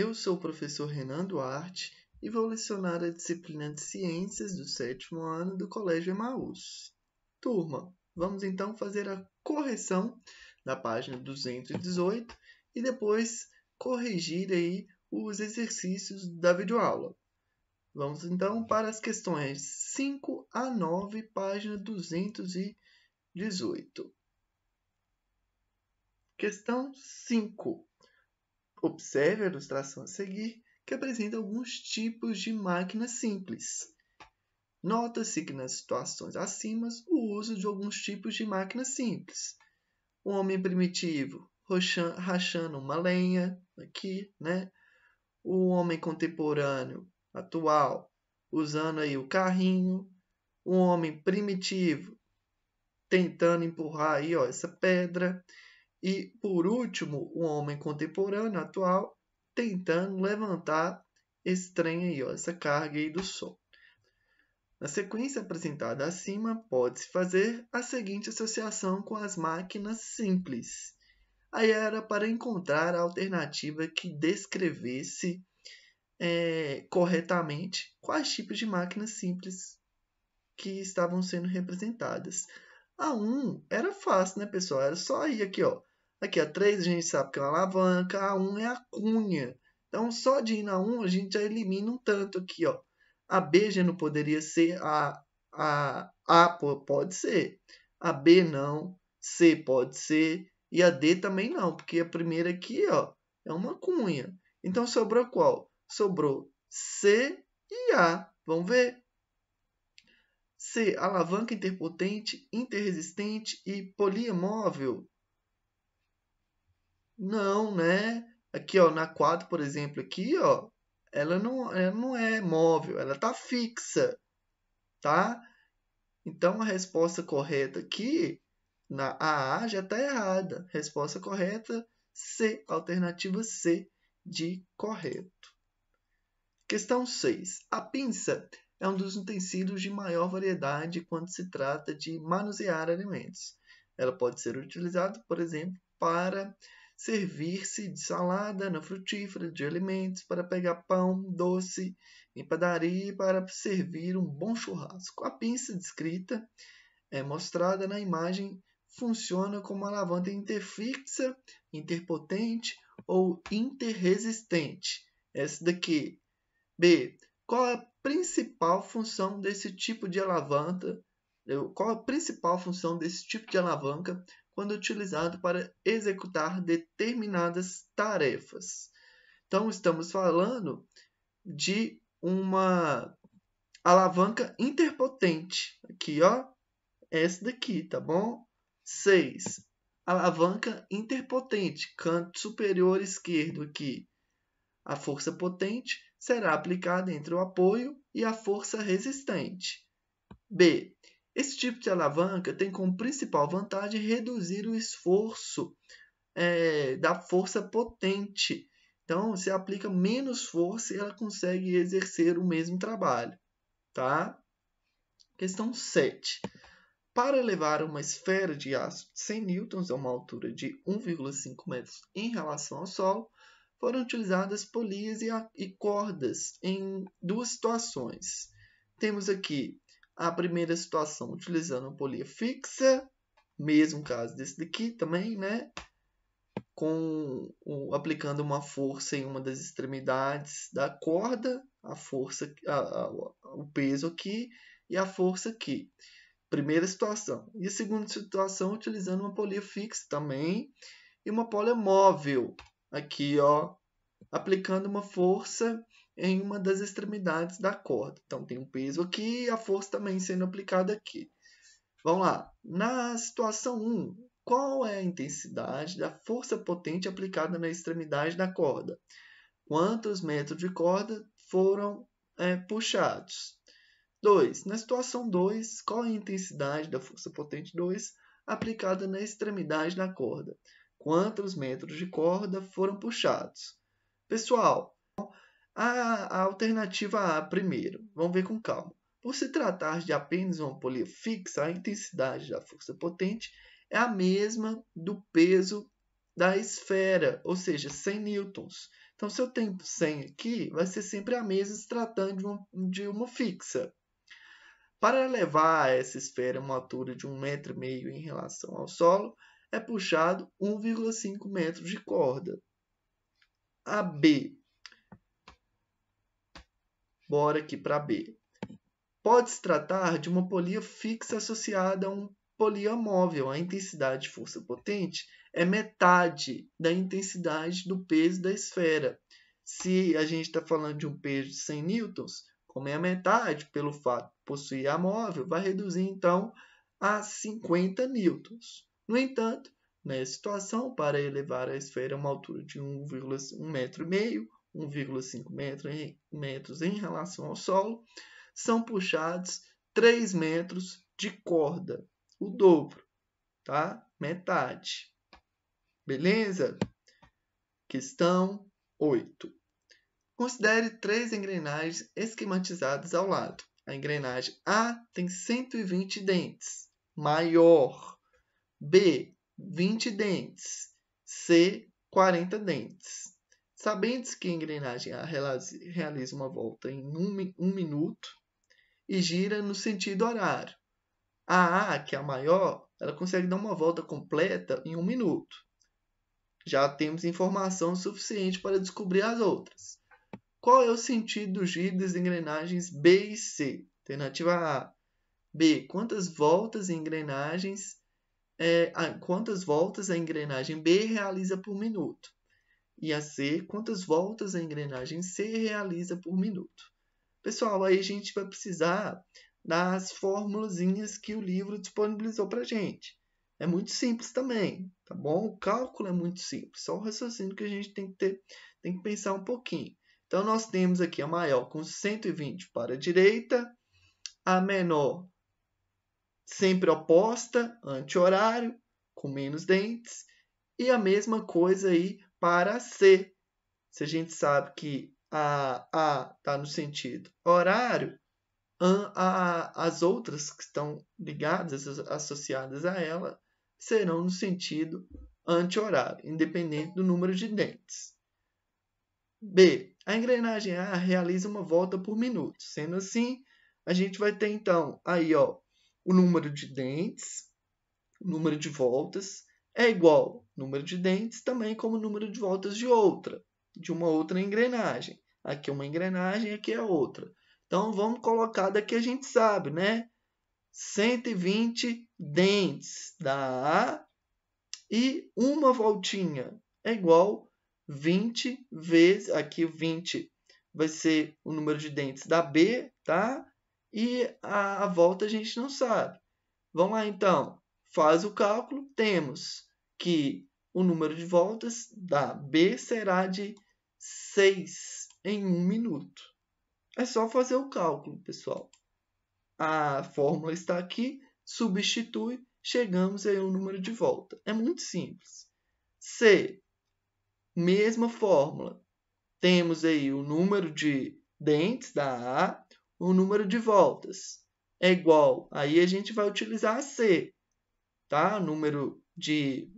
Eu sou o professor Renan Duarte e vou lecionar a disciplina de Ciências do sétimo ano do Colégio Emaús. Turma, vamos então fazer a correção da página 218 e depois corrigir aí os exercícios da videoaula. Vamos então para as questões 5 a 9, página 218. Questão 5. Observe a ilustração a seguir, que apresenta alguns tipos de máquinas simples. Nota-se que nas situações acima o uso de alguns tipos de máquinas simples. O homem primitivo rachando uma lenha aqui, né? O homem contemporâneo atual usando aí o carrinho, o homem primitivo tentando empurrar aí, ó, essa pedra. E, por último, o homem contemporâneo, atual, tentando levantar esse trem aí, ó, essa carga aí do Sol. Na sequência apresentada acima, pode-se fazer a seguinte associação com as máquinas simples. Aí era para encontrar a alternativa que descrevesse é, corretamente quais tipos de máquinas simples que estavam sendo representadas. A 1 um era fácil, né, pessoal? Era só ir aqui, ó. Aqui, a 3 a gente sabe que é uma alavanca, a 1 é a cunha. Então, só de ir na 1 a gente já elimina um tanto aqui, ó. A B já não poderia ser, a, a A pode ser, a B não, C pode ser e a D também não, porque a primeira aqui, ó, é uma cunha. Então, sobrou qual? Sobrou C e A. Vamos ver? C, alavanca interpotente, interresistente e poliamóvel. Não, né? Aqui, ó, na 4, por exemplo, aqui, ó, ela não, ela não é móvel, ela está fixa, tá? Então, a resposta correta aqui, na AA, já está errada. Resposta correta, C, alternativa C de correto. Questão 6. A pinça é um dos utensílios de maior variedade quando se trata de manusear alimentos. Ela pode ser utilizada, por exemplo, para servir-se de salada na frutífera, de alimentos para pegar pão, doce em padaria para servir um bom churrasco. A pinça descrita é mostrada na imagem funciona como uma alavanca interfixa, interpotente ou interresistente. Essa daqui. B. Qual a principal função desse tipo de alavanca? Qual a principal função desse tipo de alavanca quando utilizado para executar determinadas tarefas. Então, estamos falando de uma alavanca interpotente. Aqui, ó. Essa daqui, tá bom? 6. Alavanca interpotente, canto superior esquerdo aqui. A força potente será aplicada entre o apoio e a força resistente. B. Esse tipo de alavanca tem como principal vantagem reduzir o esforço é, da força potente. Então, se aplica menos força e ela consegue exercer o mesmo trabalho. Tá? Questão 7. Para elevar uma esfera de aço de 100 newtons a uma altura de 1,5 metros em relação ao Sol, foram utilizadas polias e, cordas em duas situações. Temos aqui a primeira situação, utilizando uma polia fixa, mesmo caso desse daqui também, né? Com, aplicando uma força em uma das extremidades da corda, a força, a, a, o peso aqui e a força aqui. Primeira situação. E a segunda situação, utilizando uma polia fixa também e uma polia móvel. Aqui, ó, aplicando uma força em uma das extremidades da corda. Então tem um peso aqui e a força também sendo aplicada aqui. Vamos lá. Na situação 1, qual é a intensidade da força potente aplicada na extremidade da corda? Quantos metros de corda foram é, puxados? 2. Na situação 2, qual é a intensidade da força potente 2 aplicada na extremidade da corda? Quantos metros de corda foram puxados? Pessoal, a, a alternativa A, primeiro, vamos ver com calma. Por se tratar de apenas uma polia fixa, a intensidade da força potente é a mesma do peso da esfera, ou seja, 100 newtons. Então, se eu tenho 100 aqui, vai ser sempre a mesma se tratando de uma, de uma fixa. Para elevar essa esfera a uma altura de 1,5 metro em relação ao solo, é puxado 1,5 metros de corda. A B Bora aqui para B. Pode se tratar de uma polia fixa associada a um polia móvel. A intensidade de força potente é metade da intensidade do peso da esfera. Se a gente está falando de um peso de 100 newtons, como é a metade, pelo fato de possuir a móvel, vai reduzir então a 50 newtons. No entanto, nessa situação, para elevar a esfera a uma altura de 1,5 metro 1,5 metro metros em relação ao solo, são puxados 3 metros de corda, o dobro, tá? Metade. Beleza? Questão 8. Considere três engrenagens esquematizadas ao lado. A engrenagem A tem 120 dentes, maior. B, 20 dentes. C, 40 dentes. Sabendo que a engrenagem realiza uma volta em um, um minuto e gira no sentido horário. A A, que é a maior, ela consegue dar uma volta completa em um minuto. Já temos informação suficiente para descobrir as outras. Qual é o sentido do giro das engrenagens B e C? Alternativa A. B. Quantas voltas engrenagens é, quantas voltas a engrenagem B realiza por minuto? e a C, quantas voltas a engrenagem C realiza por minuto. Pessoal, aí a gente vai precisar das formulazinhas que o livro disponibilizou para a gente. É muito simples também, tá bom? O cálculo é muito simples, só o raciocínio que a gente tem que ter, tem que pensar um pouquinho. Então, nós temos aqui a maior com 120 para a direita, a menor sempre oposta, anti-horário, com menos dentes, e a mesma coisa aí para ser. Se a gente sabe que a a está no sentido horário, a, as outras que estão ligadas, associadas a ela, serão no sentido anti-horário, independente do número de dentes. B. A engrenagem A realiza uma volta por minuto. Sendo assim, a gente vai ter então aí ó, o número de dentes, o número de voltas, é igual número de dentes também como número de voltas de outra, de uma outra engrenagem. Aqui é uma engrenagem, aqui é outra. Então vamos colocar daqui a gente sabe, né? 120 dentes da A e uma voltinha é igual 20 vezes, aqui 20 vai ser o número de dentes da B, tá? E a, a volta a gente não sabe. Vamos lá então, faz o cálculo, temos que o número de voltas da B será de 6 em 1 minuto. É só fazer o cálculo, pessoal. A fórmula está aqui, substitui, chegamos aí ao número de volta. É muito simples. C, mesma fórmula. Temos aí o número de dentes da A, o número de voltas é igual. Aí a gente vai utilizar a C, tá? Número de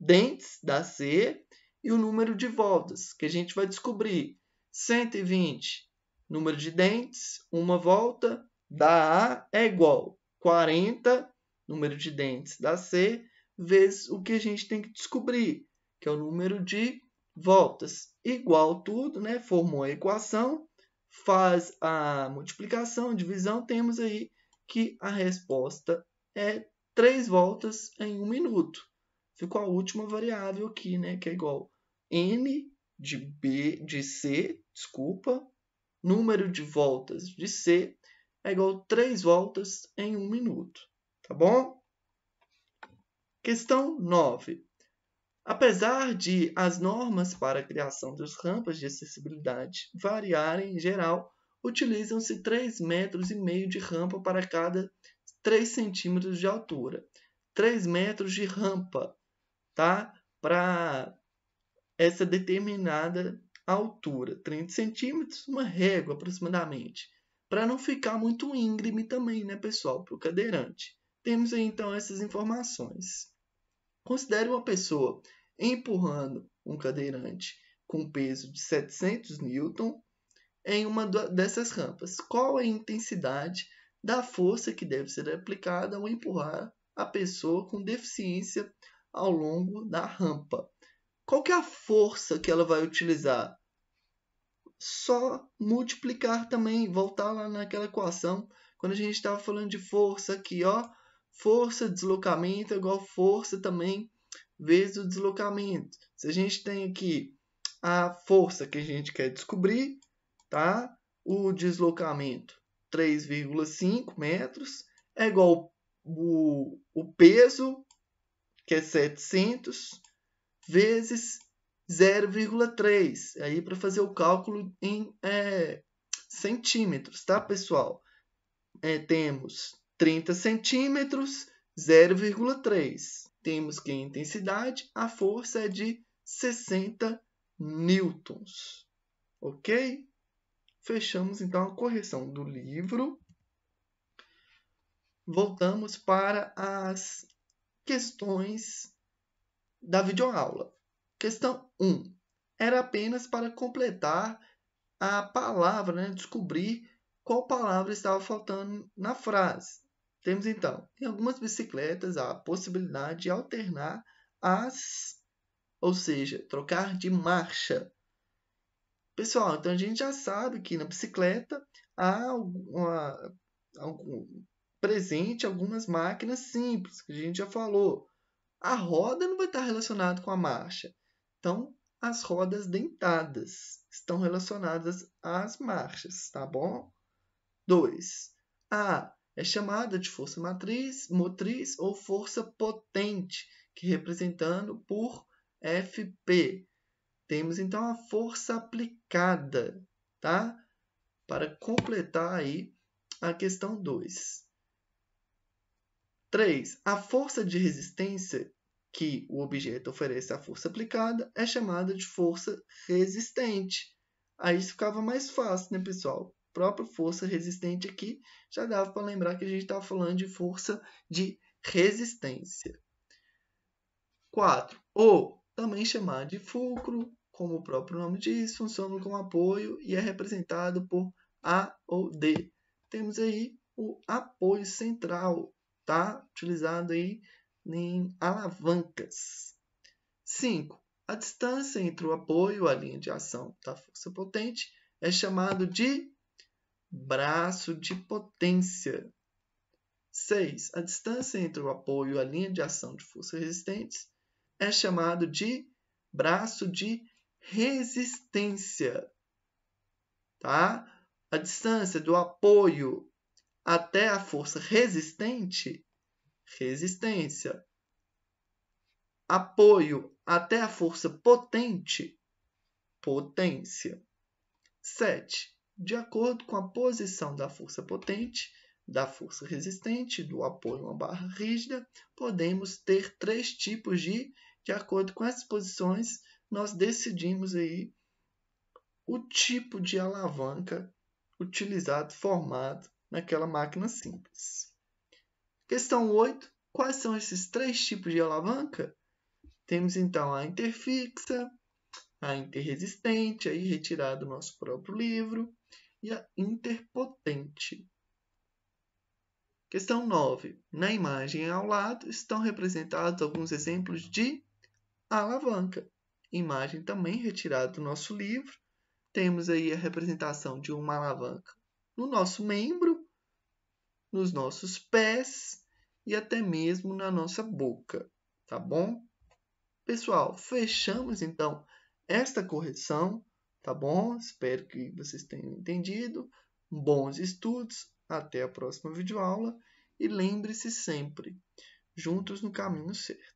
dentes da C e o número de voltas, que a gente vai descobrir. 120, número de dentes, uma volta, da A é igual 40, número de dentes da C, vezes o que a gente tem que descobrir, que é o número de voltas. Igual tudo, né? formou a equação, faz a multiplicação, divisão, temos aí que a resposta é três voltas em um minuto. Ficou a última variável aqui, né? Que é igual n de b de c, desculpa, número de voltas de c é igual a voltas em um minuto, tá bom? Questão 9. Apesar de as normas para a criação das rampas de acessibilidade variarem em geral, utilizam-se 3,5 metros e meio de rampa para cada 3 centímetros de altura, 3 metros de rampa, tá? Para essa determinada altura, 30 centímetros, uma régua aproximadamente, para não ficar muito íngreme também, né, pessoal, para o cadeirante. Temos aí, então essas informações. Considere uma pessoa empurrando um cadeirante com peso de 700 N em uma dessas rampas. Qual é a intensidade da força que deve ser aplicada ao empurrar a pessoa com deficiência ao longo da rampa. Qual que é a força que ela vai utilizar? Só multiplicar também, voltar lá naquela equação, quando a gente estava falando de força aqui, ó, força, deslocamento é igual força também vezes o deslocamento. Se a gente tem aqui a força que a gente quer descobrir, tá? O deslocamento 3,5 metros, é igual o, o peso, que é 700, vezes 0,3. Aí para fazer o cálculo em é, centímetros, tá, pessoal? É, temos 30 centímetros, 0,3. Temos que a intensidade, a força é de 60 newtons, ok? Fechamos então a correção do livro. Voltamos para as questões da videoaula. Questão 1. Era apenas para completar a palavra, né? descobrir qual palavra estava faltando na frase. Temos então, em algumas bicicletas, a possibilidade de alternar as, ou seja, trocar de marcha. Pessoal, então a gente já sabe que na bicicleta há algum, presente algumas máquinas simples, que a gente já falou. A roda não vai estar relacionada com a marcha. Então, as rodas dentadas estão relacionadas às marchas, tá bom? 2. A é chamada de força matriz, motriz ou força potente, que representando por FP. Temos então a força aplicada, tá? Para completar aí a questão 2. 3. A força de resistência que o objeto oferece à força aplicada é chamada de força resistente. Aí isso ficava mais fácil, né, pessoal? A própria força resistente aqui já dava para lembrar que a gente estava falando de força de resistência. 4. O também chamado de fulcro, como o próprio nome diz, funciona como apoio e é representado por A ou D. Temos aí o apoio central, tá? Utilizado aí em alavancas. 5. A distância entre o apoio e a linha de ação da força potente é chamado de braço de potência. 6. A distância entre o apoio e a linha de ação de forças resistentes é chamado de braço de resistência. Tá? A distância do apoio até a força resistente, resistência. Apoio até a força potente, potência. 7. De acordo com a posição da força potente, da força resistente, do apoio a uma barra rígida, podemos ter três tipos de de acordo com essas posições, nós decidimos aí o tipo de alavanca utilizado, formado naquela máquina simples. Questão 8. Quais são esses três tipos de alavanca? Temos então a interfixa, a interresistente, aí retirada do nosso próprio livro, e a interpotente. Questão 9. Na imagem ao lado estão representados alguns exemplos de a alavanca. Imagem também retirada do nosso livro. Temos aí a representação de uma alavanca no nosso membro, nos nossos pés e até mesmo na nossa boca, tá bom? Pessoal, fechamos então esta correção, tá bom? Espero que vocês tenham entendido. Bons estudos, até a próxima videoaula e lembre-se sempre, juntos no caminho certo.